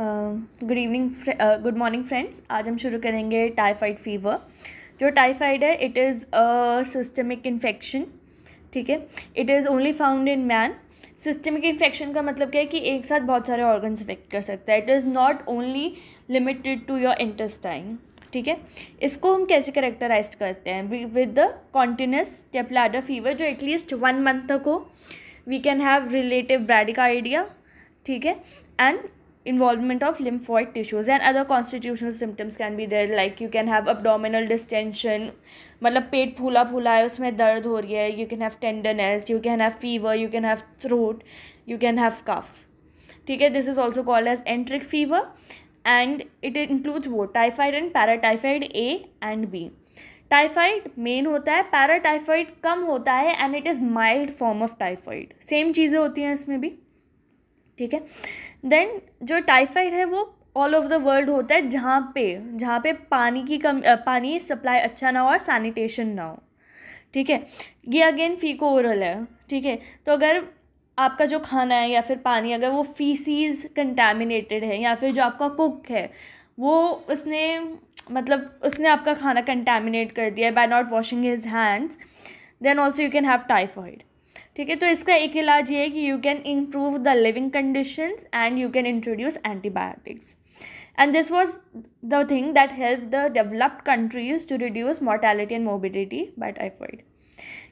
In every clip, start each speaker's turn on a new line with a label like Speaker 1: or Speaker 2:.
Speaker 1: Good evening good morning friends आज हम शुरू करेंगे टाइफाइड फीवर जो टाइफाइड है it is a systemic infection ठीक है it is only found in man systemic infection का मतलब क्या है कि एक साथ बहुत सारे ऑर्गन्स इफेक्ट कर सकता है it is not only limited to your intestine ठीक है इसको हम कैसे करेक्टराइज करते हैं with the continuous stepladder fever जो एटलीस्ट वन मंथ तक हो we can have relative bradycardia ठीक है and involvement of lymphoid tissues and other constitutional symptoms can be there like you can have abdominal distension मतलब पेट फूला फूला है उसमें दर्द हो रही है you can have tenderness you can have fever you can have throat you can have cough ठीक है this is also called as enteric fever and it includes वो typhoid and paratyphoid A and B typhoid main होता है paratyphoid कम होता है and it is mild form of typhoid same चीज़ें होती हैं इसमें भी ठीक है देन जो टाइफाइड है वो ऑल ओवर द वर्ल्ड होता है जहाँ पे जहाँ पे पानी की कम पानी सप्लाई अच्छा ना हो और सैनिटेशन ना हो ठीक है ये अगेन फीको ओरल है ठीक है तो अगर आपका जो खाना है या फिर पानी अगर वो फीसीज कंटेमिनेटेड है या फिर जो आपका कुक है वो उसने मतलब उसने आपका खाना कंटेमिनेट कर दिया by not washing his hands then also you can have typhoid ठीक है तो इसका एक इलाज ये है कि you can improve the living condition and you can introduce antibiotics and this was the thing that helped the developed countries to reduce mortality and morbidity by typhoid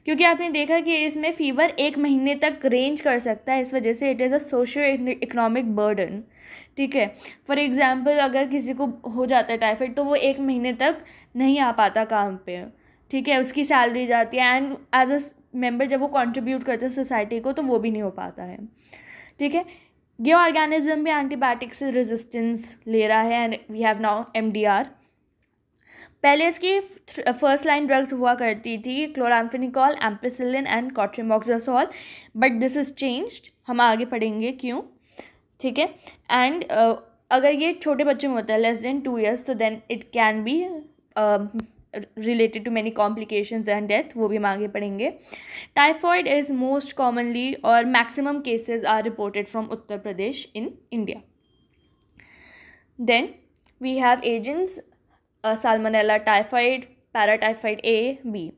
Speaker 1: क्योंकि आपने देखा कि इसमें फीवर एक महीने तक रेंज कर सकता है इस वजह से it is a socio economic burden ठीक है फॉर एग्ज़ाम्पल अगर किसी को हो जाता है टाइफाइड तो वो एक महीने तक नहीं आ पाता काम पे ठीक है उसकी सैलरी जाती है एंड एज अ मेंबर जब वो कंट्रीब्यूट करते हैं सोसाइटी को तो वो भी नहीं हो पाता है ठीक है ये ऑर्गेनिज्म भी एंटीबायोटिक से रेजिस्टेंस ले रहा है and we have now M D R पहले इसकी फर्स्ट लाइन ड्रग्स हुआ करती थी chloramphenicol ampicillin and cotrimoxazole but this is changed हम आगे पढ़ेंगे क्यों ठीक है एंड अगर ये छोटे बच्चे में होता है लेस देन टू ईयर्स तो then it can be related to many complication and death वो भी हम आगे पढ़ेंगे टाइफॉइड इज़ मोस्ट कॉमनली और maximum cases are reported from Uttar Pradesh in India then we have agents Salmonella typhoid paratyphoid A B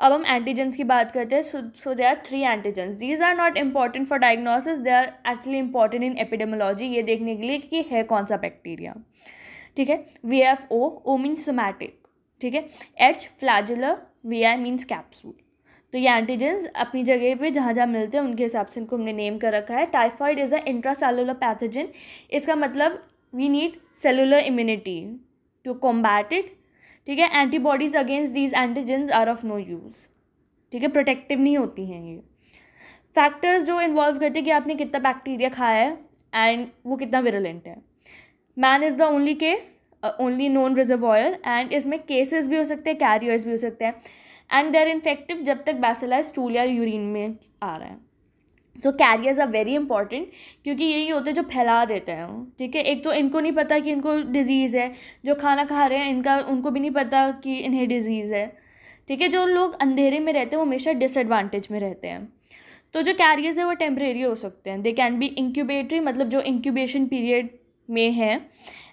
Speaker 1: अब हम antigens की बात करते हैं so they are three antigens these are not important for diagnosis they are actually important in epidemiology ये देखने के लिए कि है कौन सा बैक्टीरिया ठीक है V F O O mean somatic ठीक है H flagellar V I means capsule तो ये एंटीजेंस अपनी जगह पे जहाँ जहाँ मिलते हैं उनके हिसाब से इनको हमने नेम कर रखा है typhoid is a intracellular pathogen इसका मतलब we need cellular immunity to combat it ठीक है antibodies against these antigens are of no use ठीक है प्रोटेक्टिव नहीं होती हैं ये फैक्टर्स जो इन्वॉल्व करते हैं कि आपने कितना बैक्टीरिया खाया है एंड वो कितना विरोलेंट है man is the only case only non reservoir and इसमें केसेस भी हो सकते हैं कैरियर्स भी हो सकते हैं एंड देर इन्फेक्टिव जब तक बैसेलाइज स्टूल या यूरिन में आ रहा है so carriers are very important क्योंकि यही होते हैं जो फैला देते हैं ठीक है एक तो इनको नहीं पता कि इनको डिजीज़ है जो खाना खा रहे हैं इनका उनको भी नहीं पता कि इन्हें डिजीज़ है ठीक है जो लोग अंधेरे में रहते हैं वो हमेशा डिसएडवांटेज में रहते हैं तो जो कैरियर्स हैं वो टेम्परेरी हो सकते हैं दे कैन बी इंक्यूबेटरी मतलब जो इंक्यूबेशन पीरियड में है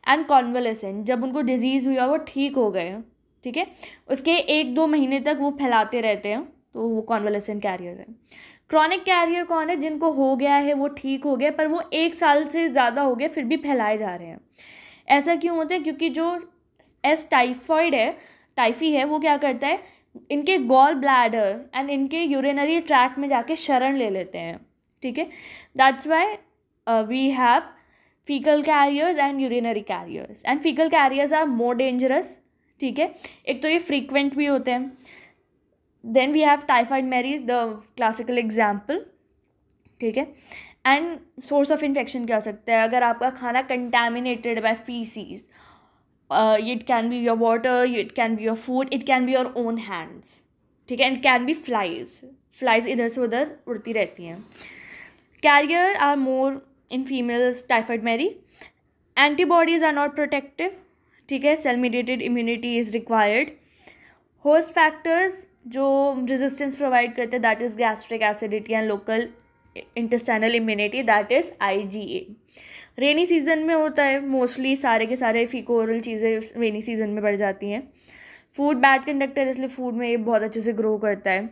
Speaker 1: एंड कॉन्वलेसेंट जब उनको डिजीज़ हुई और वो ठीक हो गए ठीक है उसके एक दो महीने तक वो फैलाते रहते हैं तो वो कॉन्वलेसेंट कैरियर है क्रॉनिक कैरियर कौन है जिनको हो गया है वो ठीक हो गया पर वो एक साल से ज़्यादा हो गया फिर भी फैलाए जा रहे हैं ऐसा क्यों होता है क्योंकि जो एस टाइफॉइड है टाइफी है वो क्या करता है इनके गॉल ब्लैडर एंड इनके यूरिनरी ट्रैक में जाके शरण ले लेते हैं ठीक है that's why we have faecal carriers and urinary carriers and faecal carriers are more dangerous ठीक है एक तो ये फ्रीक्वेंट भी होते हैं then we have typhoid Marys the classical example ठीक है एंड सोर्स ऑफ इन्फेक्शन क्या हो सकता है अगर आपका खाना contaminated by faeces it can be your water it can be your food it can be your own hands ठीक है and can be flies flies इधर से उधर उड़ती रहती हैं carrier are more in females typhoid Mary antibodies are not protective ठीक है cell mediated immunity is required host factors जो रेजिस्टेंस प्रोवाइड करते हैं that is gastric acidity and local intestinal immunity that is I G A rainy season में होता है mostly सारे के सारे फीकोरल चीज़ें रेनी सीजन में बढ़ जाती हैं फूड बैड कंडक्टर इसलिए फूड में ये बहुत अच्छे से ग्रो करता है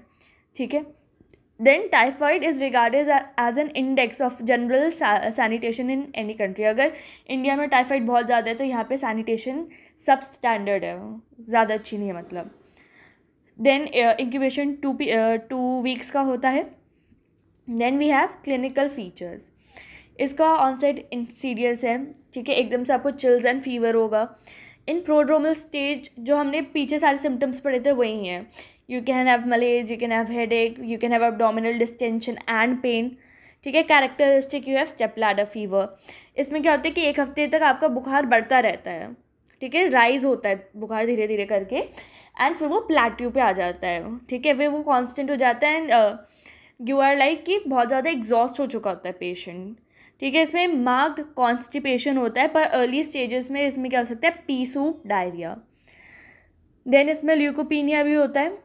Speaker 1: ठीक है then typhoid is regarded as an index of general sanitation in any country अगर इंडिया में टाइफाइड बहुत ज़्यादा है तो यहाँ पे सैनिटेशन सब स्टैंडर्ड है ज़्यादा अच्छी नहीं है मतलब then incubation to two weeks का होता है then we have clinical features इसका साइड इंसीडियस है ठीक है एकदम से आपको चिल्स एंड फीवर होगा इन प्रोड्रोमल स्टेज जो हमने पीछे सारे सिम्टम्स पढ़े थे वही हैं you can have malaise you can have headache you can have abdominal distension and pain ठीक है characteristic you have stepladder fever इसमें क्या होता है कि एक हफ्ते तक आपका बुखार बढ़ता रहता है ठीक है राइज होता है बुखार धीरे धीरे करके एंड फिर वो प्लेट्यू पे आ जाता है ठीक है फिर वो कांस्टेंट हो जाता है एंड यू आर लाइक कि बहुत ज़्यादा एग्जॉस्ट हो चुका होता है पेशेंट ठीक है इसमें मार्ग कॉन्स्टिपेशन होता है पर अर्ली स्टेजेस में इसमें क्या हो सकता है पीसू डायरिया देन इसमें ल्यूकोपीनिया भी होता है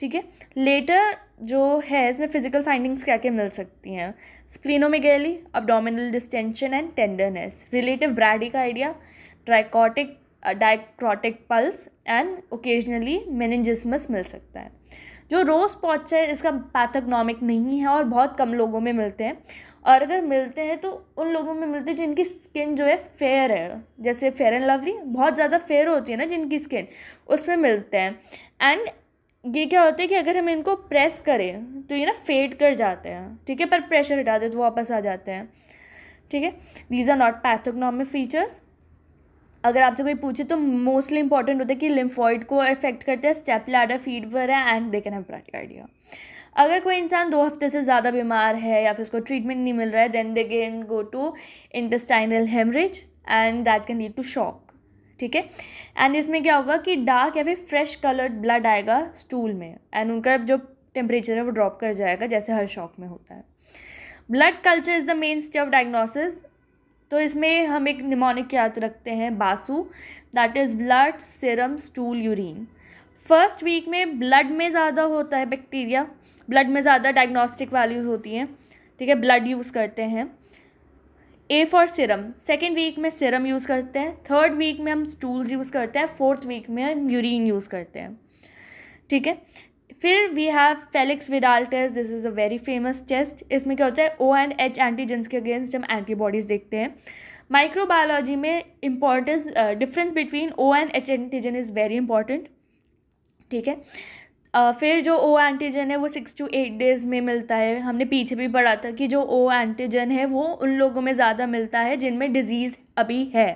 Speaker 1: ठीक है लेटर जो है इसमें फिजिकल फाइंडिंग्स क्या क्या मिल सकती हैं गैली abdominal distension and tenderness relative bradycardia tricrotic dicrotic pulse and occasionally meningismus मिल सकता है जो रोज पॉट्स है इसका पैथोग्नॉमिक नहीं है और बहुत कम लोगों में मिलते हैं और अगर मिलते हैं तो उन लोगों में मिलते हैं जिनकी स्किन जो है फेयर है जैसे फेयर एंड लवली बहुत ज़्यादा फेयर होती है ना जिनकी स्किन उसमें मिलते हैं एंड ये क्या होता है कि अगर हम इनको प्रेस करें तो ये ना फेड कर जाते हैं ठीक है पर प्रेशर हटा दे तो वापस आ जाते हैं ठीक है these are not pathognomonic features अगर आपसे कोई पूछे तो मोस्टली इंपॉर्टेंट होता है कि लिम्फॉइड को अफेक्ट करते हैं स्टेप लैडर फीडवर है and they can have bradycardia अगर कोई इंसान दो हफ्ते से ज़्यादा बीमार है या फिर उसको ट्रीटमेंट नहीं मिल रहा है then they can go to intestinal haemorrhage and that can lead to shock ठीक है एंड इसमें क्या होगा कि डार्क या फिर फ्रेश कलर्ड ब्लड आएगा स्टूल में एंड उनका जो टेम्परेचर है वो ड्रॉप कर जाएगा जैसे हर शॉक में होता है blood culture is the mainstay of diagnosis तो इसमें हम एक निमोनिक याद रखते हैं BASU that is blood serum stool urine first week में ब्लड में ज़्यादा होता है बैक्टीरिया ब्लड में ज़्यादा डायग्नोस्टिक वैल्यूज़ होती हैं ठीक है ब्लड यूज़ करते हैं A for serum second week में सिरम यूज़ करते हैं थर्ड वीक में हम स्टूल्स यूज़ करते हैं फोर्थ वीक में हम यूरिन यूज़ करते हैं ठीक है फिर we have Felix Widal test this is a very famous test इसमें क्या होता है ओ एंड एच एंटीजेंस के अगेंस्ट हम एंटीबॉडीज़ देखते हैं माइक्रोबायोलॉजी में importance difference between O and H antigen is very important ठीक है फिर जो ओ एंटीजन है वो सिक्स टू एट डेज़ में मिलता है हमने पीछे भी पढ़ा था कि जो ओ एंटीजन है वो उन लोगों में ज़्यादा मिलता है जिनमें डिजीज़ अभी है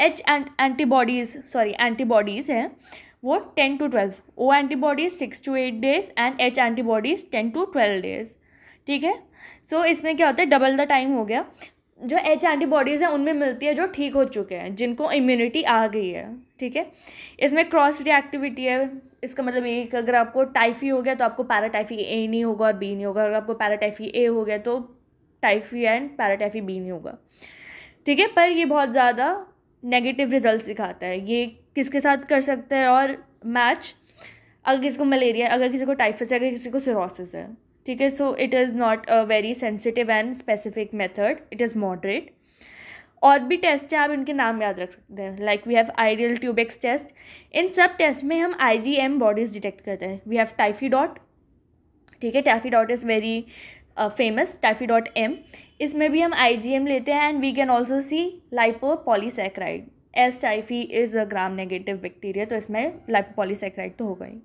Speaker 1: एच एंटीबॉडीज़ सॉरी एंटीबॉडीज़ हैं वो ten to twelve O antibodies six to eight days and H antibodies ten to twelve days ठीक है सो so, इसमें क्या होता है डबल द टाइम हो गया जो एच एंटीबॉडीज़ हैं उनमें मिलती है जो ठीक हो चुके हैं जिनको इम्यूनिटी आ गई है ठीक है इसमें क्रॉस रिएक्टिविटी है इसका मतलब ये कि अगर आपको टाइफी हो गया तो आपको पैराटाइफी ए नहीं होगा और बी नहीं होगा अगर आपको पैराटाइफी ए हो गया तो टाइफी एंड पैराटाइफी बी नहीं होगा ठीक है पर ये बहुत ज़्यादा नेगेटिव रिजल्ट दिखाता है ये किसके साथ कर सकते हैं और मैच अगर किसी को मलेरिया अगर किसी को टाइफस है अगर किसी को सिरोसिस है ठीक है so it is not a very sensitive and specific method it is moderate और भी टेस्ट हैं आप इनके नाम याद रख सकते हैं like we have IDL Tubex test इन सब टेस्ट में हम I G M bodies detect करते हैं वी हैव टाइफी डॉट ठीक है Typhidot is very famous Typhidot M इसमें भी हम आई जी एम लेते हैं and we can also see lipopolysaccharide S typhi is a Gram negative bacteria तो इसमें लाइपो पॉलीसेक्राइड तो हो गई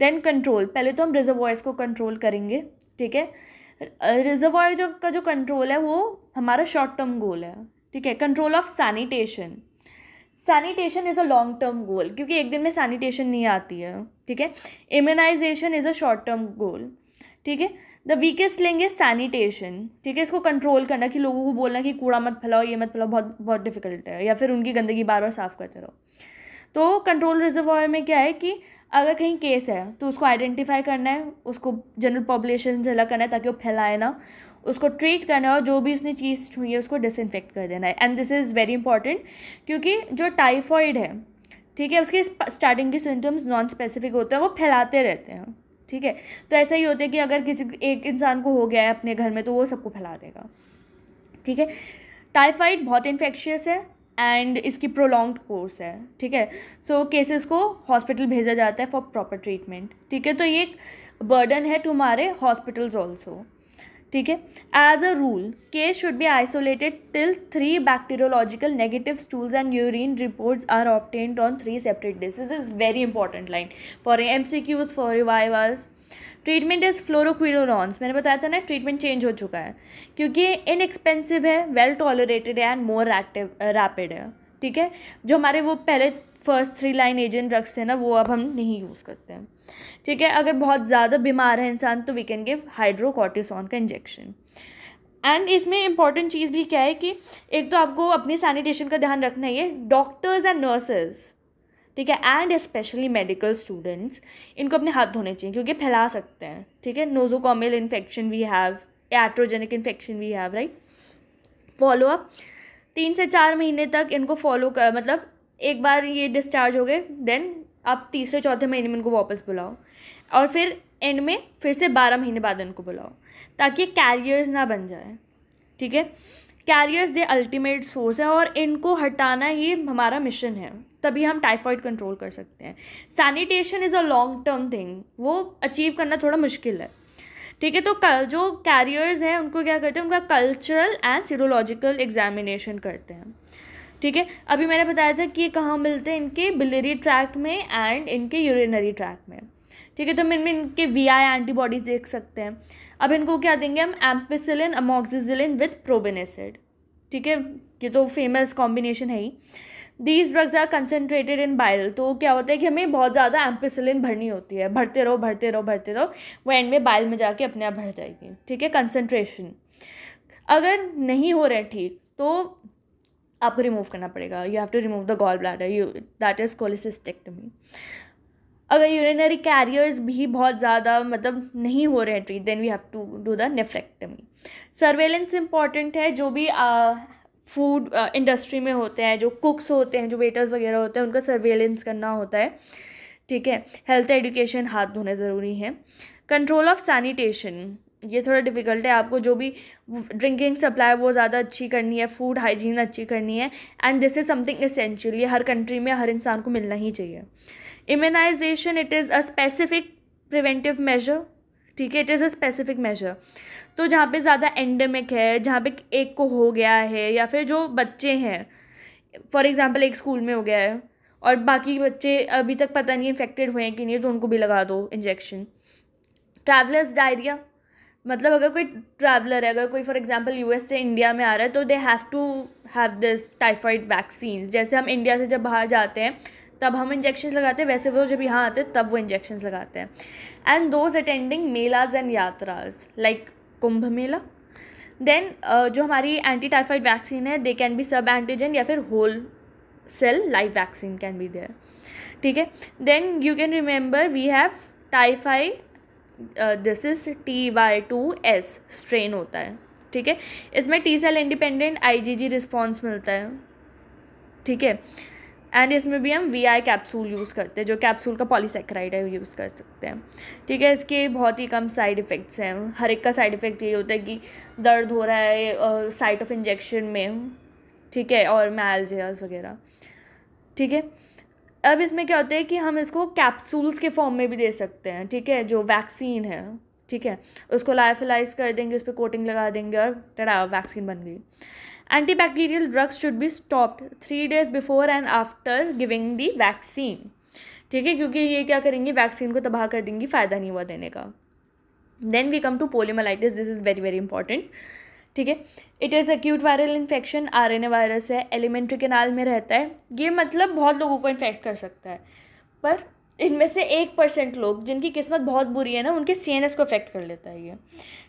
Speaker 1: देन कंट्रोल पहले तो हम रिजर्वॉयर्स को कंट्रोल करेंगे ठीक है रिजर्वॉयर uh, जो का जो कंट्रोल है वो हमारा शॉर्ट टर्म गोल है ठीक है control of sanitation sanitation is a long term goal क्योंकि एक दिन में सैनिटेशन नहीं आती है ठीक है immunisation is a short term goal ठीक है द वीकेस्ट लेंगे सैनिटेशन ठीक है इसको कंट्रोल करना कि लोगों को बोलना कि कूड़ा मत फैलाओ ये मत फैलाओ बहुत बहुत डिफिकल्ट है या फिर उनकी गंदगी बार बार साफ़ करते रहो तो कंट्रोल रिजर्वायर में क्या है कि अगर कहीं केस है तो उसको आइडेंटिफाई करना है उसको जनरल पॉपुलेशन से अलग करना है ताकि वो फैलाए ना उसको ट्रीट करना है और जो भी उसने चीज़ छुई है उसको डिसइनफेक्ट कर देना है and this is very important क्योंकि जो टाइफॉइड है ठीक है उसके स्टार्टिंग के सिम्टम्स नॉन स्पेसिफिक होते हैं वो फैलाते रहते हैं ठीक है तो ऐसा ही होता है कि अगर किसी एक इंसान को हो गया है अपने घर में तो वो सबको फैला देगा ठीक है टाइफाइड बहुत इन्फेक्शियस है एंड इसकी प्रोलॉन्ग कोर्स है ठीक है सो so, केसेस को हॉस्पिटल भेजा जाता है फॉर प्रॉपर ट्रीटमेंट ठीक है तो ये एक बर्डन है तुम्हारे हॉस्पिटल्स ऑल्सो ठीक है as a rule case should be isolated till three bacteriological negative stools and urine reports are obtained on three separate days this is very important line for M C Qs for revivers treatment is fluoroquinolones मैंने बताया था ना treatment change हो चुका है क्योंकि inexpensive है well tolerated है एंड मोर एक्टिव रैपिड है ठीक है जो हमारे वो पहले first three line agent drugs है ना वो अब हम नहीं यूज़ करते हैं ठीक है अगर बहुत ज़्यादा बीमार है इंसान तो वी कैन गिव हाइड्रोकॉर्टिसोन का इंजेक्शन एंड इसमें इंपॉर्टेंट चीज़ भी क्या है कि एक तो आपको अपनी सैनिटेशन का ध्यान रखना है डॉक्टर्स एंड नर्सेज़ ठीक है एंड स्पेशली मेडिकल स्टूडेंट्स इनको अपने हाथ धोने चाहिए क्योंकि फैला सकते हैं ठीक है nosocomial infection we have iatrogenic infection we have right follow up तीन से चार महीने तक इनको फॉलो कर मतलब एक बार ये डिस्चार्ज हो गए देन आप तीसरे चौथे महीने में इनको वापस बुलाओ और फिर एंड में फिर से बारह महीने बाद इनको बुलाओ ताकि कैरियर्स ना बन जाए ठीक है कैरियर्स दे अल्टीमेट सोर्स है और इनको हटाना ही हमारा मिशन है तभी हम टाइफॉइड कंट्रोल कर सकते हैं sanitation is a long term thing वो अचीव करना थोड़ा मुश्किल है ठीक है तो जो कैरियर्स हैं उनको क्या करते हैं उनका कल्चरल एंड सीरोलॉजिकल एग्जामिनेशन करते हैं ठीक है अभी मैंने बताया था कि ये कहाँ मिलते हैं इनके बिलरी ट्रैक में एंड इनके यूरिनरी ट्रैक में ठीक है तो हम इनमें इनके वी आई एंटीबॉडीज देख सकते हैं अब इनको क्या देंगे हम एम्पिसिलिन अमोक्सिजिलिन विथ प्रोबेनेसिड ठीक है ये तो फेमस कॉम्बिनेशन है ही these drugs are concentrated in bile तो क्या होता है कि हमें बहुत ज़्यादा एम्पिसिलिन भरनी होती है भरते रहो भरते रहो भरते रहो वो एंड में बाइल में जाके अपने आप भर जाएगी ठीक है कंसनट्रेशन अगर नहीं हो रहा है ठीक तो आपको रिमूव करना पड़ेगा you have to remove the gall bladder you that is cholecystectomy अगर यूरिनरी कैरियर्स भी बहुत ज़्यादा मतलब नहीं हो रहे हैं treat then we have to do the nephrectomy surveillance important है जो भी uh, फूड इंडस्ट्री uh, में होते हैं जो कुक्स होते हैं जो वेटर्स वगैरह होते हैं उनका सर्वेलेंस करना होता है ठीक है हेल्थ एडुकेशन हाथ धोने ज़रूरी है कंट्रोल ऑफ सैनिटेशन ये थोड़ा डिफ़िकल्ट है आपको जो भी ड्रिंकिंग सप्लाई वो ज़्यादा अच्छी करनी है फूड हाइजीन अच्छी करनी है and this is something essential ये हर कंट्री में हर इंसान को मिलना ही चाहिए immunization it is a specific preventive measure ठीक है it is a specific measure तो जहाँ पे ज़्यादा एंडेमिक है जहाँ पे एक को हो गया है या फिर जो बच्चे हैं फॉर एग्ज़ाम्पल एक स्कूल में हो गया है और बाकी बच्चे अभी तक पता नहीं इन्फेक्टेड हुए हैं कि नहीं तो उनको भी लगा दो इंजेक्शन ट्रैवलर्स डायरिया मतलब अगर कोई ट्रैवलर है अगर कोई फॉर एग्जांपल यूएस से इंडिया में आ रहा है तो they have to have this typhoid vaccine जैसे हम इंडिया से जब बाहर जाते हैं तब हम इंजेक्शन लगाते हैं वैसे वो जब यहाँ आते हैं तब वो इंजेक्शन लगाते हैं and those attending melas and yatras like Kumbh Mela then uh, जो हमारी एंटी टाइफाइड वैक्सीन है they can be sub antigen या फिर whole cell live vaccine can be there ठीक है then you can remember we have typhi this is T Y two S strain होता है ठीक है इसमें T cell independent I G G response मिलता है ठीक है एंड इसमें भी हम वी आई कैप्सूल यूज़ करते हैं जो कैप्सूल का पॉलीसेक्राइड है यूज़ कर सकते हैं ठीक है इसके बहुत ही कम साइड इफ़ेक्ट्स हैं हर एक का साइड इफ़ेक्ट ये होता है कि दर्द हो रहा है साइट ऑफ इंजेक्शन में ठीक है और मैलजियास वगैरह ठीक है अब इसमें क्या होता है कि हम इसको कैप्सूल्स के फॉर्म में भी दे सकते हैं ठीक है जो वैक्सीन है ठीक है उसको लाइफलाइज कर देंगे उस पर कोटिंग लगा देंगे और टड़ा वैक्सीन बन गई bacterial drugs should be stop three days before and after giving the vaccine ठीक है क्योंकि ये क्या करेंगे वैक्सीन को तबाह कर देंगी फ़ायदा नहीं हुआ देने का then we come to poliomyelitis this is very very important ठीक है it is acute viral infection R N A virus है एलिमेंट्री केनाल में रहता है ये मतलब बहुत लोगों को इन्फेक्ट कर सकता है पर इनमें से एक परसेंट लोग जिनकी किस्मत बहुत बुरी है ना उनके सी एन एस को अफेक्ट कर लेता है ये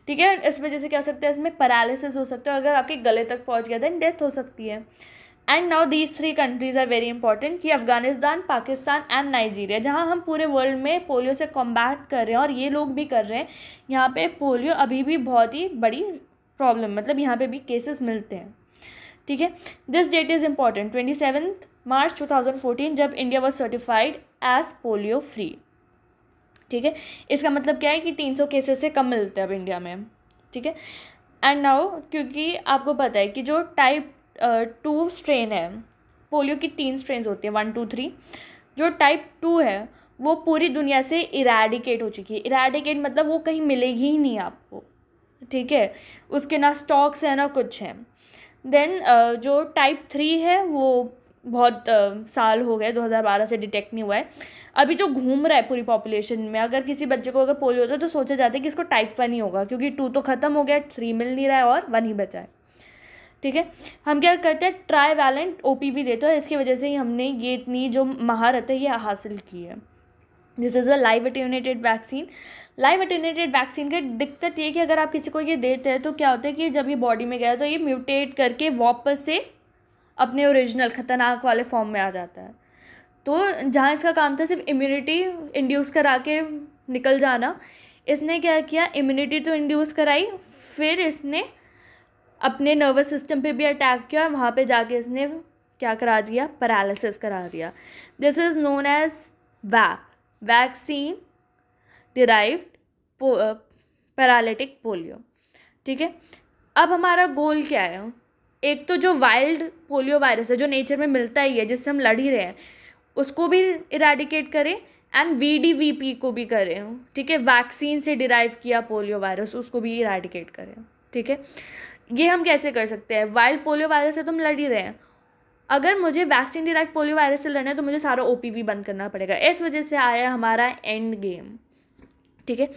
Speaker 1: ठीक है इस वजह से क्या हो सकता है इसमें पैरालिसिस हो सकता है अगर आपके गले तक पहुँच गया देन डेथ हो सकती है and now these three countries are very important कि अफगानिस्तान पाकिस्तान एंड नाइजीरिया जहाँ हम पूरे वर्ल्ड में पोलियो से कॉम्बैट कर रहे हैं और ये लोग भी कर रहे हैं यहाँ पे पोलियो अभी भी बहुत ही बड़ी प्रॉब्लम मतलब यहाँ पे भी केसेस मिलते हैं ठीक है this date is important twenty seventh March two thousand fourteen जब India was certified as polio free ठीक है इसका मतलब क्या है कि तीन सौ केसेस से कम मिलते हैं अब इंडिया में ठीक है एंड नाउ क्योंकि आपको पता है कि जो टाइप टू स्ट्रेन है पोलियो की तीन स्ट्रेन होती है वन टू थ्री जो टाइप टू है वो पूरी दुनिया से इराडिकेट हो चुकी है इराडिकेट मतलब वो कहीं मिलेगी ही नहीं आपको ठीक है उसके ना स्टॉक्स हैं ना कुछ हैं देन uh, जो टाइप थ्री है वो बहुत uh, साल हो गए 2012 से डिटेक्ट नहीं हुआ है अभी जो घूम रहा है पूरी पॉपुलेशन में अगर किसी बच्चे को अगर पोलियो होता है तो सोचा जाता है कि इसको टाइप वन ही होगा क्योंकि टू तो ख़त्म हो गया थ्री मिल नहीं रहा है और वन ही बचा है ठीक है हम क्या करते हैं ट्राई वैलेंट ओ देते हैं इसकी वजह से ही हमने ये इतनी जो महारत है ये हासिल की है this is a live attenuated vaccine live attenuated vaccine का दिक्कत ये कि अगर आप किसी को ये देते हैं तो क्या होता है कि जब ये बॉडी में गया तो ये म्यूटेट करके वापस से अपने ओरिजिनल ख़तरनाक वाले फॉर्म में आ जाता है तो जहाँ इसका काम था सिर्फ इम्यूनिटी इंड्यूस करा के निकल जाना इसने क्या किया इम्यूनिटी तो इंड्यूस कराई फिर इसने अपने नर्वस सिस्टम पे भी अटैक किया और वहाँ पे जाके इसने क्या करा दिया पैरालिसिस करा दिया this is known as VAPP vaccine derived paralytic polio ठीक है अब हमारा गोल क्या है एक तो जो वाइल्ड पोलियो वायरस है जो नेचर में मिलता ही है जिससे हम लड़ ही रहे हैं उसको भी इराडिकेट करें and V D V P को भी करें ठीक है वैक्सीन से डिराइव किया पोलियो वायरस उसको भी इराडिकेट करें ठीक है ये हम कैसे कर सकते हैं वाइल्ड पोलियो वायरस से तो हम लड़ ही रहे हैं अगर मुझे वैक्सीन डिराइव पोलियो वायरस से लड़ना है तो मुझे सारा ओ बंद करना पड़ेगा इस वजह से आया हमारा एंड गेम ठीक है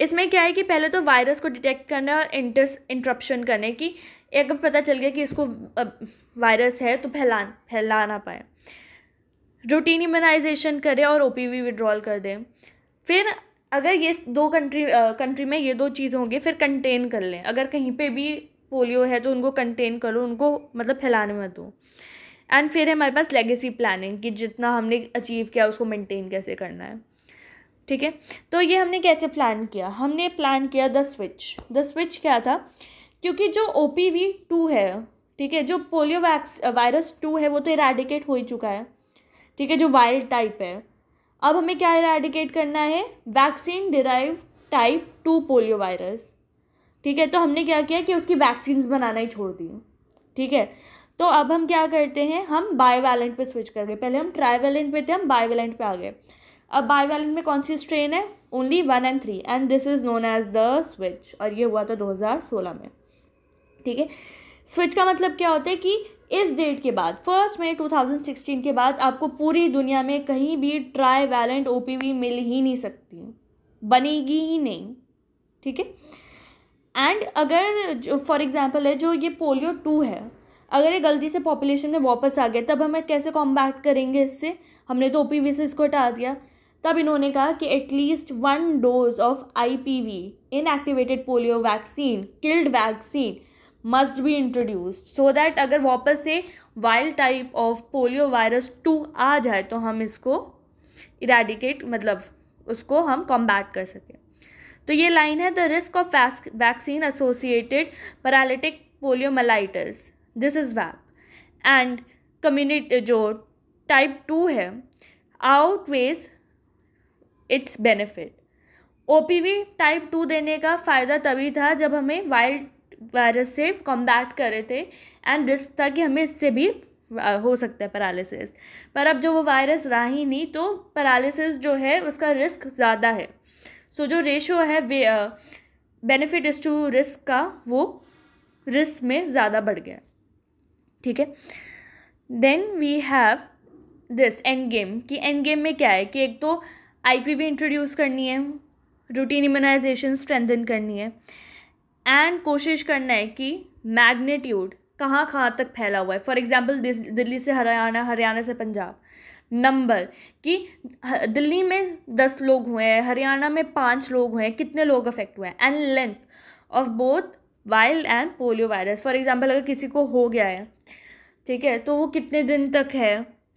Speaker 1: इसमें क्या है कि पहले तो वायरस को डिटेक्ट करना और इंटर इंटरप्शन करने की अगर पता चल गया कि इसको वायरस है तो फैला फैला ना पाए रूटीन इम्यूनाइजेशन करें और ओ पी वी विड्रॉल कर दें फिर अगर ये दो कंट्री कंट्री में ये दो चीज़ होंगी फिर कंटेन कर लें अगर कहीं पे भी पोलियो है तो उनको कंटेन करो उनको मतलब फैलाने में दो एंड फिर है हमारे पास लेगेसी प्लानिंग कि जितना हमने अचीव किया उसको मेंटेन कैसे करना है ठीक है तो ये हमने कैसे प्लान किया हमने प्लान किया द स्विच द स्विच क्या था क्योंकि जो ओ पी वी टू है ठीक है जो पोलियो वैक्स वायरस टू है वो तो इराडिकेट हो ही चुका है ठीक है जो वाइल्ड टाइप है अब हमें क्या इराडिकेट करना है vaccine derive type two polio virus ठीक है तो हमने क्या किया कि उसकी वैक्सीन्स बनाना ही छोड़ दी ठीक है तो अब हम क्या करते हैं हम वैलेंट पे स्विच कर गए पहले हम वैलेंट पे थे हम वैलेंट पे आ गए अब वैलेंट में कौन सी स्ट्रेन है only one and three and this is known as the switch और ये हुआ था दो हज़ार सोलह में ठीक है स्विच का मतलब क्या होता है कि इस डेट के बाद फर्स्ट मई 2016 के बाद आपको पूरी दुनिया में कहीं भी ट्राई वैलेंट ओ मिल ही नहीं सकती बनेगी ही नहीं ठीक है एंड अगर जो फॉर एग्ज़ाम्पल है जो ये पोलियो टू है अगर ये गलती से पॉपुलेशन में वापस आ गया तब हमें कैसे कॉम्बैक्ट करेंगे इससे हमने तो ओ पी वी से इसको हटा दिया तब इन्होंने कहा कि at least one dose of I P V inactivated polio vaccine killed vaccine must be introduced so that अगर वापस से wild type of polio virus two आ जाए तो हम इसको इराडिकेट मतलब उसको हम कॉम्बैट कर सकें तो ये लाइन है the risk of vaccine associated paralytic poliomyelitis this is VAPP and community जो टाइप टू है outweighs its benefit of type two देने का फ़ायदा तभी था जब हमें वाइल्ड वायरस से कॉम्बैट कर रहे थे एंड रिस्क था कि हमें इससे भी हो सकता है पैरालिसिस पर अब जो वो वायरस रहा ही नहीं तो पैरालिसिस जो है उसका रिस्क ज़्यादा है सो so, जो रेशो है way benefit is to risk का वो रिस्क में ज़्यादा बढ़ गया ठीक है then we have this end game कि एंड गेम में क्या है कि एक तो आईपीवी इंट्रोड्यूस करनी है रूटीन इम्यूनाइजेशन स्ट्रेंथन करनी है एंड कोशिश करना है कि मैग्नीट्यूड कहाँ कहाँ तक फैला हुआ है फॉर एग्ज़ाम्पल दिल्ली से हरियाणा हरियाणा से पंजाब नंबर कि दिल्ली में दस लोग हुए हैं हरियाणा में पाँच लोग हुए हैं कितने लोग अफेक्ट हुए हैं and length of both wild and polio virus for example अगर किसी को हो गया है ठीक है तो वो कितने दिन तक है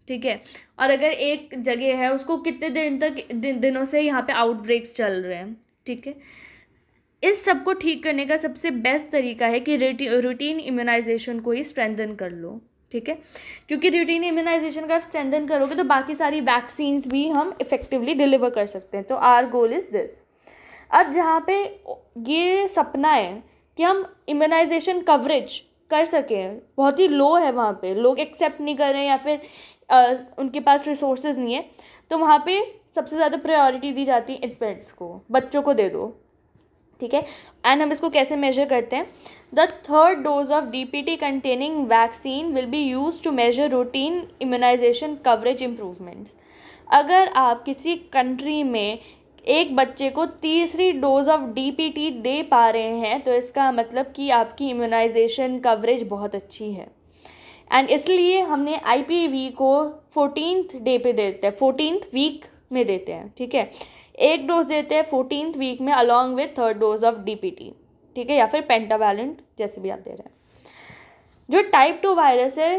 Speaker 1: ठीक है और अगर एक जगह है उसको कितने दिन तक दिन, दिनों से यहाँ पे आउटब्रेक्स चल रहे हैं ठीक है इस सब को ठीक करने का सबसे बेस्ट तरीका है कि रूटीन इम्यूनाइजेशन को ही स्ट्रेंथन कर लो ठीक है क्योंकि रूटीन इम्यूनाइजेशन का आप स्ट्रेंथन करोगे तो बाकी सारी वैक्सीन्स भी हम इफेक्टिवली डिलीवर कर सकते हैं तो आर गोल इज़ दिस अब जहाँ पे ये सपना है कि हम इम्यूनाइजेशन कवरेज कर सकें बहुत ही लो है वहाँ पे लोग एक्सेप्ट नहीं कर रहे हैं या फिर आ, उनके पास रिसोर्सेज नहीं है तो वहाँ पे सबसे ज़्यादा प्रायोरिटी दी जाती है इन्फेंट्स को बच्चों को दे दो ठीक है एंड हम इसको कैसे मेजर करते हैं the third dose of D P T containing vaccine will be use to measure routine immunization coverage improvements अगर आप किसी कंट्री में एक बच्चे को तीसरी डोज ऑफ डीपीटी दे पा रहे हैं तो इसका मतलब कि आपकी इम्यूनाइजेशन कवरेज बहुत अच्छी है एंड इसलिए हमने आईपीवी को फोर्टीन डे पे देते हैं फोर्टीनथ वीक में देते हैं ठीक है एक डोज देते हैं फोर्टीन वीक में along with third dose of DPT ठीक है या फिर पेंटावैलेंट जैसे भी आप दे रहे हैं जो टाइप टू वायरस है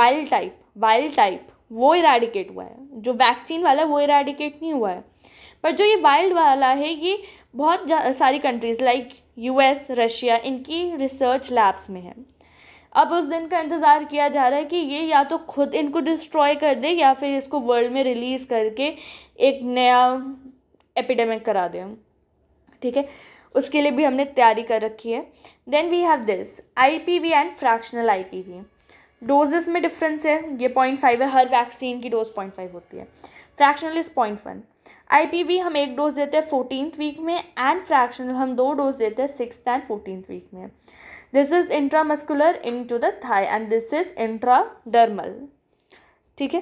Speaker 1: वाइल्ड टाइप वाइल्ड टाइप वो इराडिकेट हुआ है जो वैक्सीन वाला है वो इराडिकेट नहीं हुआ है पर जो ये वाइल्ड वाला है ये बहुत सारी कंट्रीज़ लाइक यूएस रशिया इनकी रिसर्च लैब्स में है अब उस दिन का इंतज़ार किया जा रहा है कि ये या तो खुद इनको डिस्ट्रॉय कर दे या फिर इसको वर्ल्ड में रिलीज़ करके एक नया एपिडेमिक करा दें ठीक है उसके लिए भी हमने तैयारी कर रखी है then we have this IPV and fractional IPV doses में डिफरेंस है ये पॉइंट फाइव है हर वैक्सीन की डोज पॉइंट फाइव होती है fractional is point one IPV हम एक डोज देते हैं फोर्टीन वीक में एंड फ्रैक्शनल हम दो डोज देते हैं सिक्स एंड फोर्टीन वीक में this is intramuscular into the thigh and this is intradermal ठीक है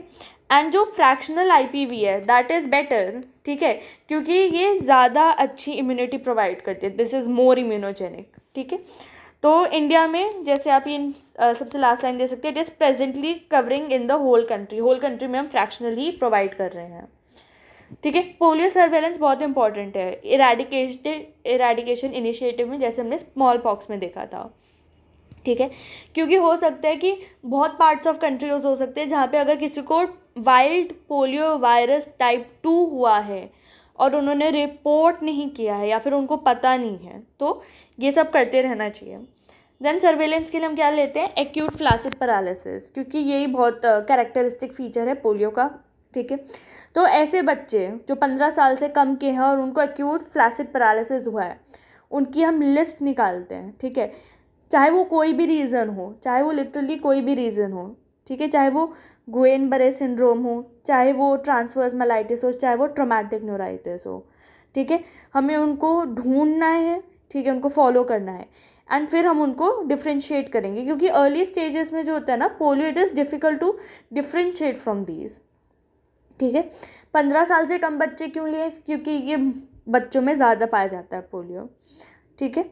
Speaker 1: एंड जो फ्रैक्शनल आईपीवी है दैट इज़ बेटर ठीक है क्योंकि ये ज़्यादा अच्छी इम्यूनिटी प्रोवाइड करती है दिस इज़ मोर इम्यूनोजेनिक ठीक है तो इंडिया में जैसे आप इन सबसे लास्ट लाइन दे सकते हैं it is presently covering in the whole country whole country में हम फ्रैक्शनल ही प्रोवाइड कर रहे हैं ठीक है पोलियो सर्वेलेंस बहुत इंपॉर्टेंट है इराडिकेटिव इराडिकेशन इनिशिएटिव में जैसे हमने स्मॉल पॉक्स में देखा था ठीक है क्योंकि हो सकता है कि बहुत पार्ट्स ऑफ कंट्रीज हो सकते हैं जहाँ पे अगर किसी को wild polio virus type two हुआ है और उन्होंने रिपोर्ट नहीं किया है या फिर उनको पता नहीं है तो ये सब करते रहना चाहिए देन सर्वेलेंस के लिए हम क्या लेते हैं एक्यूट फ्लासिड पैरालिसिस क्योंकि यही बहुत करेक्टरिस्टिक uh, फीचर है पोलियो का ठीक है तो ऐसे बच्चे जो पंद्रह साल से कम के हैं और उनको एक्यूट फ्लैसिड पैरालिसिस हुआ है उनकी हम लिस्ट निकालते हैं ठीक है चाहे वो कोई भी रीज़न हो चाहे वो लिटरली कोई भी रीज़न हो ठीक है चाहे वो गुएन बरे सिंड्रोम हो चाहे वो ट्रांसवर्स मलाइटिस हो चाहे वो ट्रोमेटिक न्यूराइटिस हो ठीक है हमें उनको ढूंढना है ठीक है उनको फॉलो करना है एंड फिर हम उनको डिफ्रेंशिएट करेंगे क्योंकि अर्ली स्टेजेस में जो होता है ना polio it is difficult to differentiate from these ठीक है पंद्रह साल से कम बच्चे क्यों लिए क्योंकि ये बच्चों में ज़्यादा पाया जाता है पोलियो ठीक है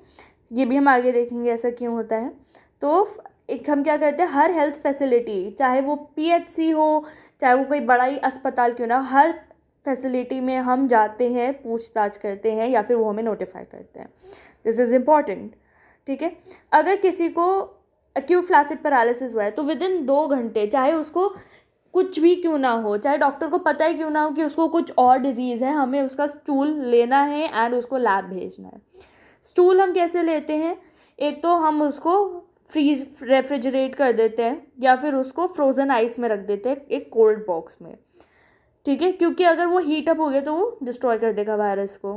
Speaker 1: ये भी हम आगे देखेंगे ऐसा क्यों होता है तो एक हम क्या करते हैं हर हेल्थ फैसिलिटी चाहे वो पीएचसी हो चाहे वो कोई बड़ा ही अस्पताल क्यों ना हर फैसिलिटी में हम जाते हैं पूछताछ करते हैं या फिर वो हमें नोटिफाई करते हैं दिस इज़ इम्पॉर्टेंट ठीक है अगर किसी को एक्यूट फ्लैसिड पैरालिसिस हुआ है तो विद इन दो घंटे चाहे उसको कुछ भी क्यों ना हो चाहे डॉक्टर को पता ही क्यों ना हो कि उसको कुछ और डिजीज़ है हमें उसका स्टूल लेना है एंड उसको लैब भेजना है स्टूल हम कैसे लेते हैं एक तो हम उसको फ्रीज रेफ्रिजरेट कर देते हैं या फिर उसको फ्रोज़न आइस में रख देते हैं एक कोल्ड बॉक्स में ठीक है क्योंकि अगर वो हीट अप हो गया तो वो डिस्ट्रॉय कर देगा वायरस को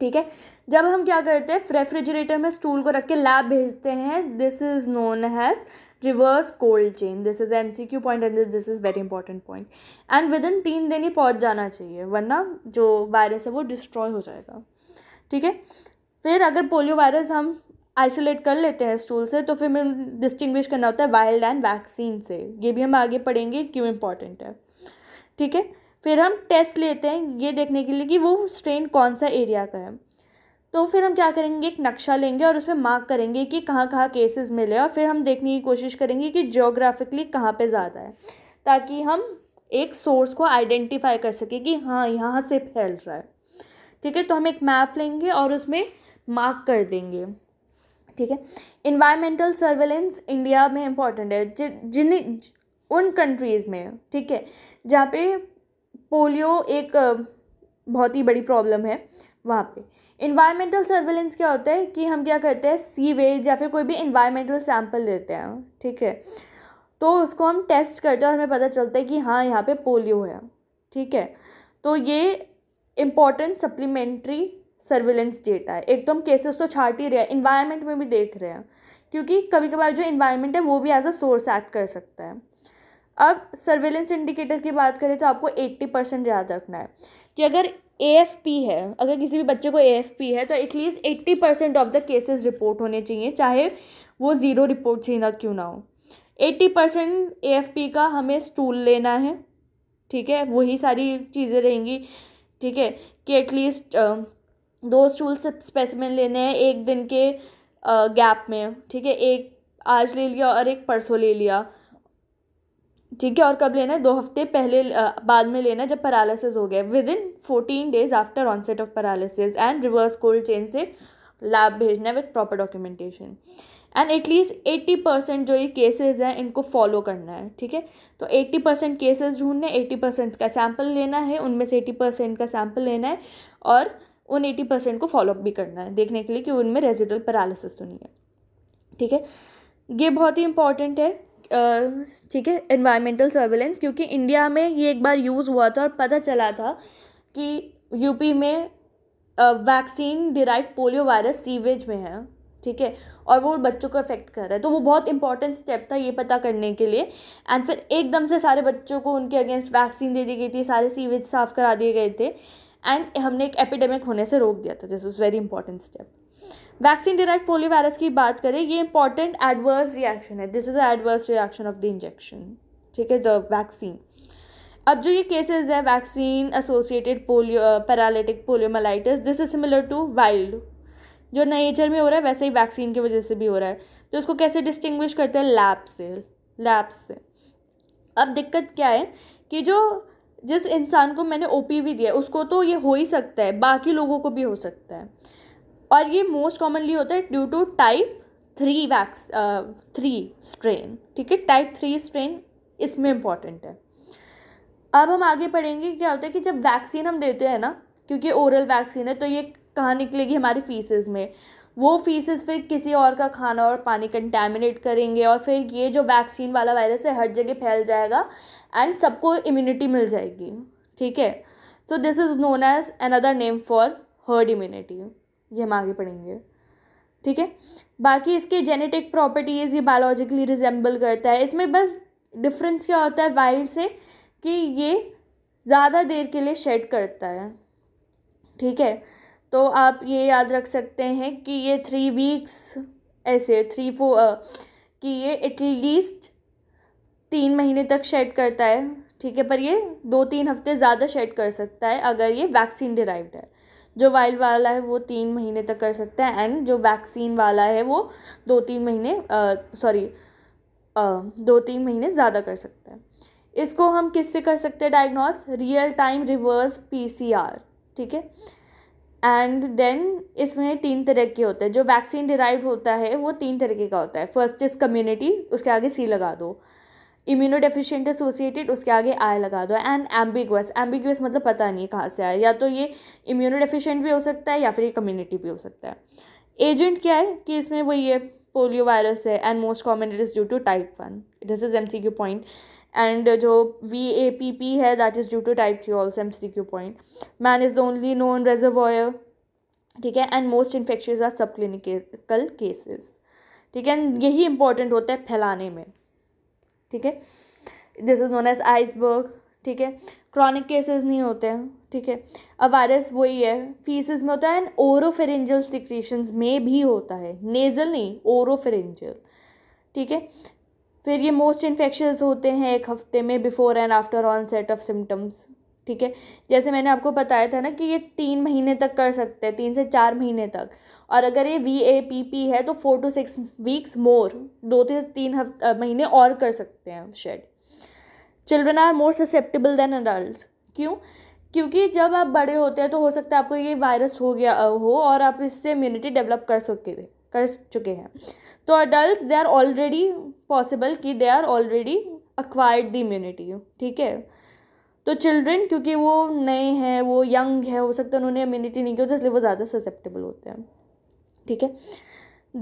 Speaker 1: ठीक है जब हम क्या करते हैं रेफ्रिजरेटर में स्टूल को रख के लैब भेजते हैं this is known has reverse cold chain this is M C Q point and this is very important point and within तीन दिन ही पहुंच जाना चाहिए वरना जो वायरस है वो डिस्ट्रॉय हो जाएगा ठीक है फिर अगर पोलियो वायरस हम आइसोलेट कर लेते हैं स्टूल से तो फिर हमें डिस्टिंग्विश करना होता है वाइल्ड एंड वैक्सीन से ये भी हम आगे पढ़ेंगे क्यों इम्पॉर्टेंट है ठीक है फिर हम टेस्ट लेते हैं ये देखने के लिए कि वो स्ट्रेन कौन सा एरिया का है तो फिर हम क्या करेंगे एक नक्शा लेंगे और उसमें मार्क करेंगे कि कहाँ कहाँ केसेस मिले और फिर हम देखने की कोशिश करेंगे कि जोग्राफिकली कहाँ पे ज़्यादा है ताकि हम एक सोर्स को आइडेंटिफाई कर सकें कि हाँ यहाँ से फैल रहा है ठीक है तो हम एक मैप लेंगे और उसमें मार्क कर देंगे ठीक है इन्वायरमेंटल सर्वेलेंस इंडिया में इम्पॉर्टेंट है जिन उन कंट्रीज़ में ठीक है जहाँ पे पोलियो एक बहुत ही बड़ी प्रॉब्लम है वहाँ पे इन्वायरमेंटल सर्वेलेंस क्या होता है कि हम क्या करते हैं सीवेज या फिर कोई भी इन्वायरमेंटल सैम्पल लेते हैं ठीक है तो उसको हम टेस्ट करते हैं और हमें पता चलता है कि हाँ यहाँ पे पोलियो है ठीक है तो ये इम्पोर्टेंट सप्लीमेंट्री सर्विलेंस डेटा है एक तो हम केसेस तो छाट ही रहे हैं इन्वायरमेंट में भी देख रहे हैं क्योंकि कभी कभार जो इन्वायरमेंट है वो भी एज अ सोर्स एक्ट कर सकता है अब सर्वेलेंस इंडिकेटर की बात करें तो आपको एट्टी परसेंट याद रखना है कि अगर ए है अगर किसी भी बच्चे को ए है तो at least eighty percent of the cases report होने चाहिए चाहे वो ज़ीरो रिपोर्ट ही ना क्यों ना हो एट्टी परसेंट ए का हमें स्टूल लेना है ठीक है वही सारी चीज़ें रहेंगी ठीक है कि एटलीस्ट दो स्टूल स्पेसिमेंट लेने हैं एक दिन के गैप में ठीक है एक आज ले लिया और एक परसों ले लिया ठीक है और कब लेना है दो हफ्ते पहले बाद में लेना है जब पैरालिसिस हो गया within fourteen days after onset of paralysis and reverse cold chain से लैब भेजना है with proper documentation and at least eighty percent जो ये केसेस हैं इनको फॉलो करना है ठीक है तो एट्टी परसेंट केसेज ढूंढने एट्टी परसेंट का सैम्पल लेना है उनमें से एट्टी परसेंट का सैम्पल लेना है और उन एटी परसेंट को फॉलोअप भी करना है देखने के लिए कि उनमें रेजिडल पैरालिसिस तो नहीं है ठीक है ये बहुत ही इंपॉर्टेंट है ठीक है इन्वायरमेंटल सर्वेलेंस क्योंकि इंडिया में ये एक बार यूज़ हुआ था और पता चला था कि यूपी में vaccine derive polio virus sewage में है ठीक है और वो बच्चों को अफेक्ट कर रहा है तो वो बहुत इंपॉर्टेंट स्टेप था ये पता करने के लिए एंड फिर एकदम से सारे बच्चों को उनके अगेंस्ट वैक्सीन दे दी गई थी सारे सीवेज साफ़ करा दिए गए थे एंड हमने एक एपिडेमिक होने से रोक दिया था this is very important step vaccine derive virus की बात करें ये इंपॉर्टेंट एडवर्स रिएक्शन है this is adverse reaction of the injection ठीक है द वैक्सीन अब जो ये केसेस है vaccine associated polio paralytic poliomyelitis this is similar to wild जो नेचर में हो रहा है वैसे ही वैक्सीन की वजह से भी हो रहा है तो इसको कैसे डिस्टिंग्विश करते हैं लैब से लैब से अब दिक्कत क्या है कि जो जिस इंसान को मैंने ओ दिया उसको तो ये हो ही सकता है बाकी लोगों को भी हो सकता है और ये मोस्ट कॉमनली होता है due to type three vax three strain ठीक है टाइप थ्री स्ट्रेन इसमें इम्पॉर्टेंट है अब हम आगे पढ़ेंगे क्या होता है कि जब वैक्सीन हम देते हैं ना क्योंकि ओरल वैक्सीन है तो ये कहाँ निकलेगी हमारी फीसेज में वो फीसेज फिर किसी और का खाना और पानी कंटेमिनेट करेंगे और फिर ये जो वैक्सीन वाला वायरस है हर जगह फैल जाएगा एंड सबको इम्यूनिटी मिल जाएगी ठीक है so this is known as another name for herd immunity ये हम आगे पढ़ेंगे ठीक है बाकी इसके जेनेटिक प्रॉपर्टीज़ ये बायोलॉजिकली रिजेंबल करता है इसमें बस डिफरेंस क्या होता है वाइल्ड से कि ये ज़्यादा देर के लिए शेड करता है ठीक है तो आप ये याद रख सकते हैं कि ये थ्री वीक्स ऐसे थ्री फोर कि ये एटलीस्ट तीन महीने तक शेड करता है ठीक है पर ये दो तीन हफ्ते ज़्यादा शेड कर सकता है अगर ये वैक्सीन डिराइव्ड है जो वाइल्ड वाला है वो तीन महीने तक कर सकते हैं एंड जो वैक्सीन वाला है वो दो तीन महीने सॉरी दो तीन महीने ज़्यादा कर सकते हैं इसको हम किससे कर सकते हैं diagnose real time reverse PCR ठीक है एंड देन इसमें तीन तरह के होते हैं जो वैक्सीन डिराइव होता है वो तीन तरीके का होता है फर्स्ट इज़ कम्युनिटी उसके आगे सी लगा दो इम्यूनो डेफिशिएंट एसोसिएटेड उसके आगे आय लगा दो एंड एम्बिगस एम्बिगस मतलब पता नहीं कहाँ से आया या तो ये इम्यूनो डेफिशिएंट भी हो सकता है या फिर ये कम्युनिटी भी हो सकता है एजेंट क्या है कि इसमें वही है पोलियो वायरस है and most common it is due to type one it is M C Q point एंड जो वी ए पी पी है that is due to type three also M C Q point man is the only known reservoir ठीक है and most infection are sub clinical cases ठीक है यही important होता है फैलाने में ठीक है this is known as iceberg ठीक है क्रॉनिक केसेस नहीं होते हैं ठीक है अब वायरस वही है फीसिस में होता है एंड ओरोफेरेंजल सिक्रीशंस में भी होता है नेजल नहीं ओरोफेरेंजल ठीक है फिर ये मोस्ट इन्फेक्शस होते हैं एक हफ्ते में before and after onset of symptoms ठीक है जैसे मैंने आपको बताया था ना कि ये तीन महीने तक कर सकते हैं तीन से चार महीने तक और अगर ये वी ए पी पी है तो four to six weeks more दो से तीन हफ्ते महीने और कर सकते हैं shed children are more susceptible than adult क्यों क्योंकि जब आप बड़े होते हैं तो हो सकता है आपको ये वायरस हो गया हो और आप इससे इम्यूनिटी डेवलप कर सके कर चुके हैं तो adult they are already possible कि they are already acquired the immunity ठीक है तो चिल्ड्रन क्योंकि वो नए हैं वो यंग है हो सकता है उन्होंने इम्यूनिटी नहीं किया होती तो इसलिए वो ज़्यादा ससेप्टेबल होते हैं ठीक है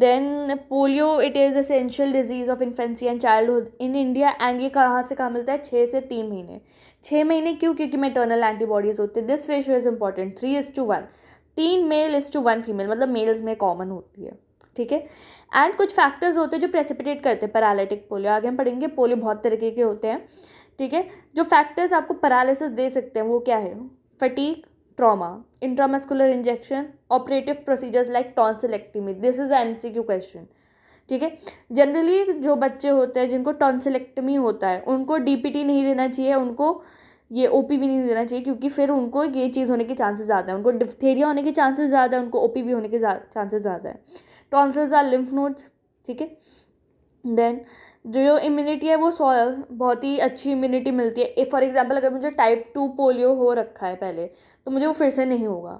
Speaker 1: then polio it is essential disease of infancy and childhood in India and ये कहाँ से कहाँ मिलता है छः से तीन महीने छः महीने क्यों क्योंकि मेटर्नल एंटीबॉडीज़ होते हैं this ratio is important three is to one तीन male is to one female मतलब मेल्स में कॉमन होती है ठीक है एंड कुछ फैक्टर्स होते हैं जो प्रेसिपिटेट करते हैं पैरालिटिक पोलियो आगे हम पढ़ेंगे पोलियो बहुत तरीके के होते हैं ठीक है जो फैक्टर्स आपको पैरालिसिस दे सकते हैं वो क्या है fatigue trauma, intramuscular injection, operative procedures like tonsillectomy. This is an MCQ question. ठीक है जनरली जो बच्चे होते हैं जिनको टॉन्सिलेक्टमी होता है उनको डीपीटी नहीं देना चाहिए उनको ये भी नहीं देना चाहिए क्योंकि फिर उनको ये चीज़ होने के चांसेस ज़्यादा है उनको डिफ्थेरिया होने के चांसेस ज़्यादा है उनको भी होने के चांसेस ज़्यादा है टॉन्सिल्स आर लिम्फ नोड्स ठीक है देन जो इम्यूनिटी है वो बहुत ही अच्छी इम्यूनिटी मिलती है फॉर एग्ज़ाम्पल अगर मुझे टाइप टू पोलियो हो रखा है पहले तो मुझे वो फिर से नहीं होगा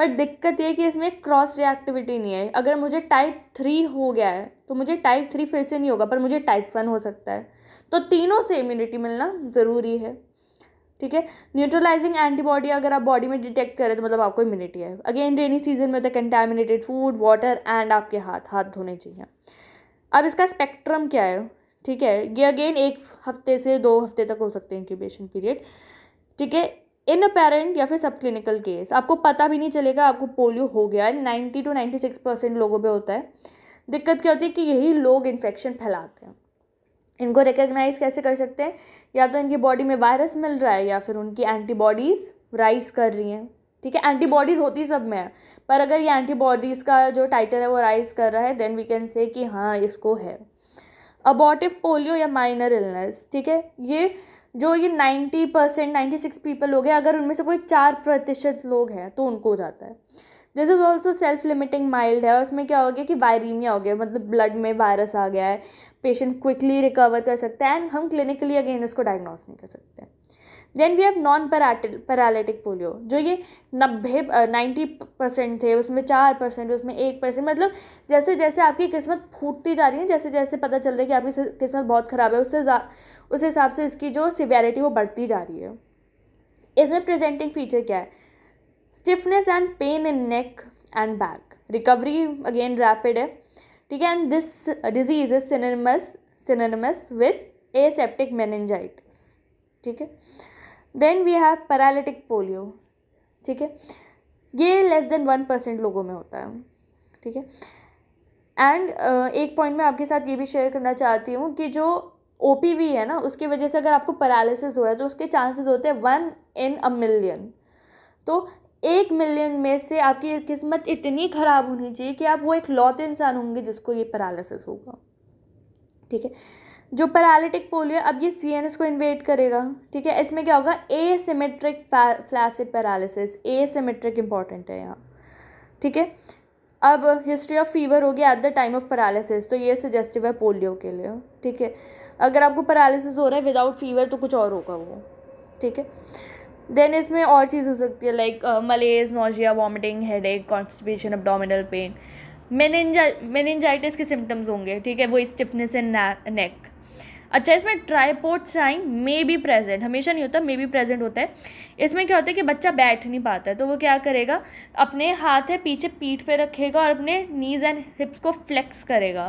Speaker 1: बट दिक्कत ये कि इसमें क्रॉस रिएक्टिविटी नहीं है अगर मुझे टाइप थ्री हो गया है तो मुझे टाइप थ्री फिर से नहीं होगा पर मुझे टाइप वन हो सकता है तो तीनों से इम्यूनिटी मिलना ज़रूरी है ठीक है न्यूट्रलाइजिंग एंटीबॉडी अगर आप बॉडी में डिटेक्ट करें तो मतलब आपको इम्यूनिटी है अगेन रेनी सीजन में होता है कंटेमिनेटेड फूड वाटर एंड आपके हाथ हाथ धोने चाहिए अब इसका स्पेक्ट्रम क्या है ठीक है ये अगेन एक हफ्ते से दो हफ्ते तक हो सकते हैं इंक्यूबेशन पीरियड ठीक है इन अ पेरेंट या फिर सब क्लिनिकल केस आपको पता भी नहीं चलेगा आपको पोलियो हो गया है ninety two ninety six percent लोगों पर होता है दिक्कत क्या होती है कि यही लोग इन्फेक्शन फैलाते हैं इनको रिकग्नाइज कैसे कर सकते हैं या तो इनकी बॉडी में वायरस मिल रहा है या फिर उनकी एंटीबॉडीज़ राइज कर रही हैं ठीक है एंटीबॉडीज़ होती सब में पर अगर ये एंटीबॉडीज़ का जो टाइटल है वो राइज कर रहा है देन वी कैन से कि हाँ इसको है अबॉटिव पोलियो या माइनर इलनेस ठीक है ये जो ये ninety percent ninety six people हो गए अगर उनमें से कोई चार प्रतिशत लोग हैं तो उनको हो जाता है this is also self limiting mild है और उसमें क्या हो गया कि वायरीमिया हो गया मतलब ब्लड में वायरस आ गया है पेशेंट क्विकली रिकवर कर सकता है एंड हम क्लिनिकली अगेन इसको डायग्नोस नहीं कर सकते then we have non paralytic polio जो ये नब्बे नाइन्टी परसेंट थे उसमें चार परसेंट उसमें एक परसेंट मतलब जैसे जैसे आपकी किस्मत फूटती जा रही है जैसे जैसे पता चल रहा है कि आपकी किस्मत बहुत ख़राब है उससे उस हिसाब से इसकी जो सिवियरिटी वो बढ़ती जा रही है इसमें प्रेजेंटिंग फीचर क्या है stiffness and pain in neck and back recovery again rapid है ठीक है and this disease is synonymous synonymous with aseptic meningitis ठीक है then we have paralytic polio ठीक है ये लेस देन वन परसेंट लोगों में होता है ठीक है एंड uh, एक पॉइंट मैं आपके साथ ये भी शेयर करना चाहती हूँ कि जो ओ है ना उसकी वजह से अगर आपको पैरालिसिस हुआ है तो उसके चांसेस होते हैं वन इन अ मिलियन तो एक मिलियन में से आपकी किस्मत इतनी ख़राब होनी चाहिए कि आप वो एक लौते इंसान होंगे जिसको ये पैरालिसिस होगा ठीक है जो पैरालिटिक पोलियो अब ये सी एन एस को इन्वेट करेगा ठीक है इसमें क्या होगा asymmetric flaccid paralysis asymmetric important है यहाँ ठीक है अब हिस्ट्री ऑफ फीवर हो गया at the time of paralysis तो ये सजेस्टिव है पोलियो के लिए ठीक है अगर आपको पैरालिसिस हो रहा है विदाउट फीवर तो कुछ और होगा वो ठीक है देन इसमें और चीज़ हो सकती है like malaise nausea vomiting headache constipation abdominal pain meningitis के सिम्टम्स होंगे ठीक है वो स्टिफनेस इन नेक अच्छा इसमें tripod sign may be present हमेशा नहीं होता मे बी प्रेजेंट होता है इसमें क्या होता है कि बच्चा बैठ नहीं पाता है तो वो क्या करेगा अपने हाथ है पीछे पीठ पे रखेगा और अपने नीज एंड हिप्स को फ्लेक्स करेगा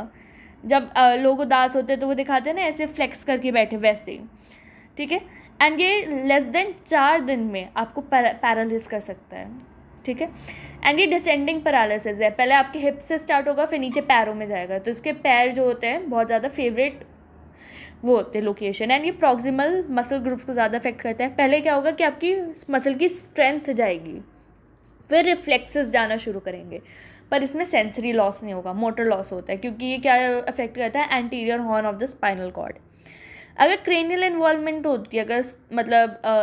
Speaker 1: जब लोग उदास होते हैं तो वो दिखाते हैं ना ऐसे फ्लेक्स करके बैठे वैसे ही ठीक है एंड ये लेस देन चार दिन में आपको पैरालिस कर सकता है ठीक है एंड ये डिसेंडिंग पैरालिसिस है पहले आपके हिप से स्टार्ट होगा फिर नीचे पैरों में जाएगा तो इसके पैर जो होते हैं बहुत ज़्यादा फेवरेट वो होते हैं लोकेशन एंड ये प्रॉक्सिमल मसल ग्रुप्स को ज़्यादा अफेक्ट करता है पहले क्या होगा कि आपकी मसल की स्ट्रेंथ जाएगी फिर रिफ्लेक्सेस जाना शुरू करेंगे पर इसमें सेंसरी लॉस नहीं होगा मोटर लॉस होता है क्योंकि ये क्या अफेक्ट करता है anterior horn of the spinal cord अगर क्रेनियल इन्वॉल्वमेंट होती है अगर मतलब आ,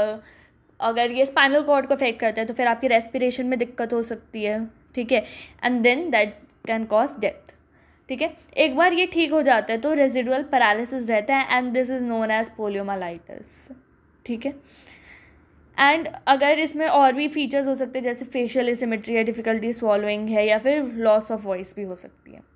Speaker 1: अगर ये स्पाइनल कॉर्ड को अफेक्ट करता है तो फिर आपकी रेस्पिरेशन में दिक्कत हो सकती है ठीक है and then that can cause death ठीक है एक बार ये ठीक हो जाता है तो रेजिडुअल पैरालिसिस रहता है and this is known as poliomyelitis ठीक है एंड अगर इसमें और भी फीचर्स हो सकते हैं जैसे फेशियल एसिमेट्री है डिफ़िकल्टी स्वॉलोइंग है या फिर लॉस ऑफ वॉइस भी हो सकती है